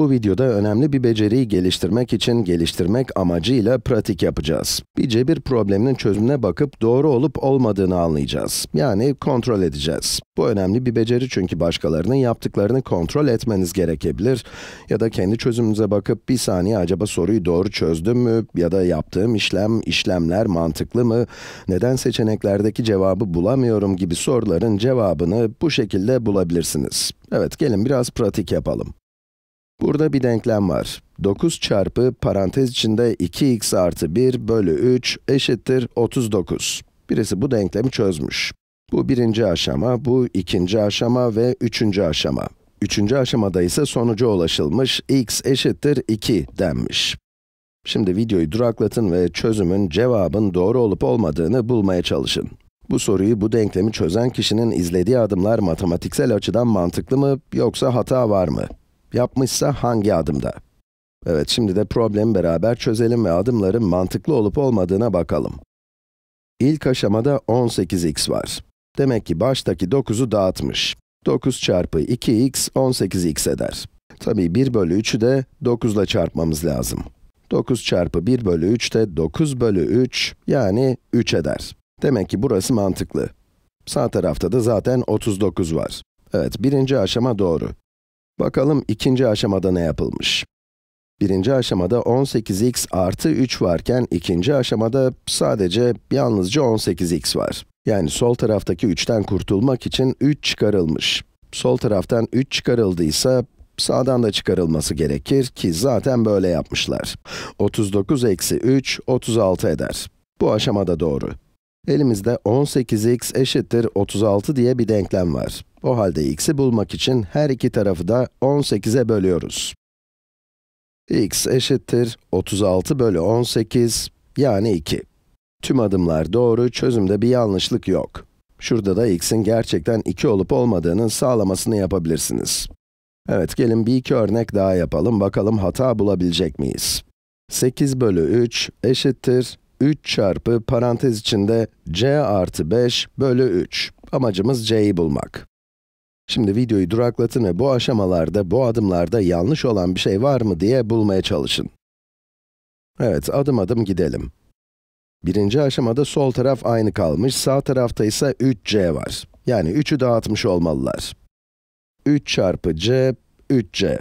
Bu videoda önemli bir beceriyi geliştirmek için geliştirmek amacıyla pratik yapacağız. Bir cebir probleminin çözümüne bakıp doğru olup olmadığını anlayacağız. Yani kontrol edeceğiz. Bu önemli bir beceri çünkü başkalarının yaptıklarını kontrol etmeniz gerekebilir. Ya da kendi çözümünüze bakıp bir saniye acaba soruyu doğru çözdüm mü? Ya da yaptığım işlem, işlemler mantıklı mı? Neden seçeneklerdeki cevabı bulamıyorum gibi soruların cevabını bu şekilde bulabilirsiniz. Evet, gelin biraz pratik yapalım. Burada bir denklem var. 9 çarpı parantez içinde 2x artı 1 bölü 3 eşittir 39. Birisi bu denklemi çözmüş. Bu birinci aşama, bu ikinci aşama ve üçüncü aşama. Üçüncü aşamada ise sonuca ulaşılmış, x eşittir 2 denmiş. Şimdi videoyu duraklatın ve çözümün, cevabın doğru olup olmadığını bulmaya çalışın. Bu soruyu, bu denklemi çözen kişinin izlediği adımlar matematiksel açıdan mantıklı mı, yoksa hata var mı? Yapmışsa hangi adımda? Evet, şimdi de problemi beraber çözelim ve adımların mantıklı olup olmadığına bakalım. İlk aşamada 18x var. Demek ki baştaki 9'u dağıtmış. 9 çarpı 2x, 18x eder. Tabii 1 bölü 3'ü de 9 ile çarpmamız lazım. 9 çarpı 1 bölü 3 de 9 bölü 3, yani 3 eder. Demek ki burası mantıklı. Sağ tarafta da zaten 39 var. Evet, birinci aşama doğru. Bakalım ikinci aşamada ne yapılmış? Birinci aşamada 18x artı 3 varken, ikinci aşamada sadece yalnızca 18x var. Yani sol taraftaki 3'ten kurtulmak için 3 çıkarılmış. Sol taraftan 3 çıkarıldıysa, sağdan da çıkarılması gerekir ki zaten böyle yapmışlar. 39 eksi 3, 36 eder. Bu aşamada doğru. Elimizde 18x eşittir 36 diye bir denklem var. O halde x'i bulmak için her iki tarafı da 18'e bölüyoruz. x eşittir 36 bölü 18, yani 2. Tüm adımlar doğru, çözümde bir yanlışlık yok. Şurada da x'in gerçekten 2 olup olmadığının sağlamasını yapabilirsiniz. Evet, gelin bir iki örnek daha yapalım, bakalım hata bulabilecek miyiz? 8 bölü 3 eşittir 3 çarpı parantez içinde c artı 5 bölü 3. Amacımız c'yi bulmak. Şimdi videoyu duraklatın ve bu aşamalarda, bu adımlarda yanlış olan bir şey var mı diye bulmaya çalışın. Evet, adım adım gidelim. Birinci aşamada sol taraf aynı kalmış, sağ tarafta ise 3c var. Yani 3'ü dağıtmış olmalılar. 3 çarpı c, 3c.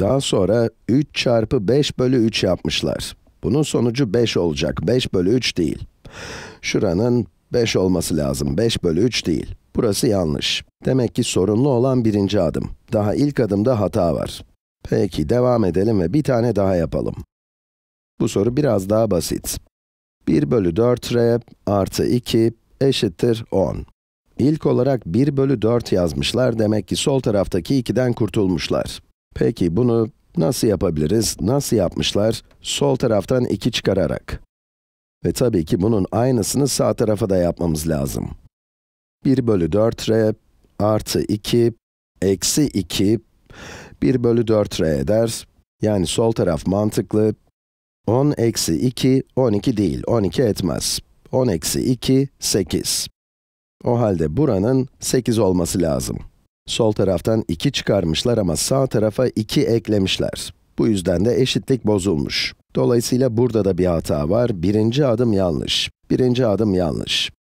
Daha sonra 3 çarpı 5 bölü 3 yapmışlar. Bunun sonucu 5 olacak, 5 bölü 3 değil. Şuranın 5 olması lazım, 5 bölü 3 değil. Burası yanlış. Demek ki sorunlu olan birinci adım. Daha ilk adımda hata var. Peki, devam edelim ve bir tane daha yapalım. Bu soru biraz daha basit. 1 bölü 4r artı 2 eşittir 10. İlk olarak 1 bölü 4 yazmışlar, demek ki sol taraftaki 2'den kurtulmuşlar. Peki bunu Nasıl yapabiliriz? Nasıl yapmışlar? Sol taraftan 2 çıkararak. Ve tabii ki bunun aynısını sağ tarafa da yapmamız lazım. 1 bölü 4r artı 2 eksi 2 1 bölü 4r eder. Yani sol taraf mantıklı. 10 eksi 2, 12 değil, 12 etmez. 10 eksi 2, 8. O halde buranın 8 olması lazım. Sol taraftan 2 çıkarmışlar ama sağ tarafa 2 eklemişler. Bu yüzden de eşitlik bozulmuş. Dolayısıyla burada da bir hata var. Birinci adım yanlış. Birinci adım yanlış.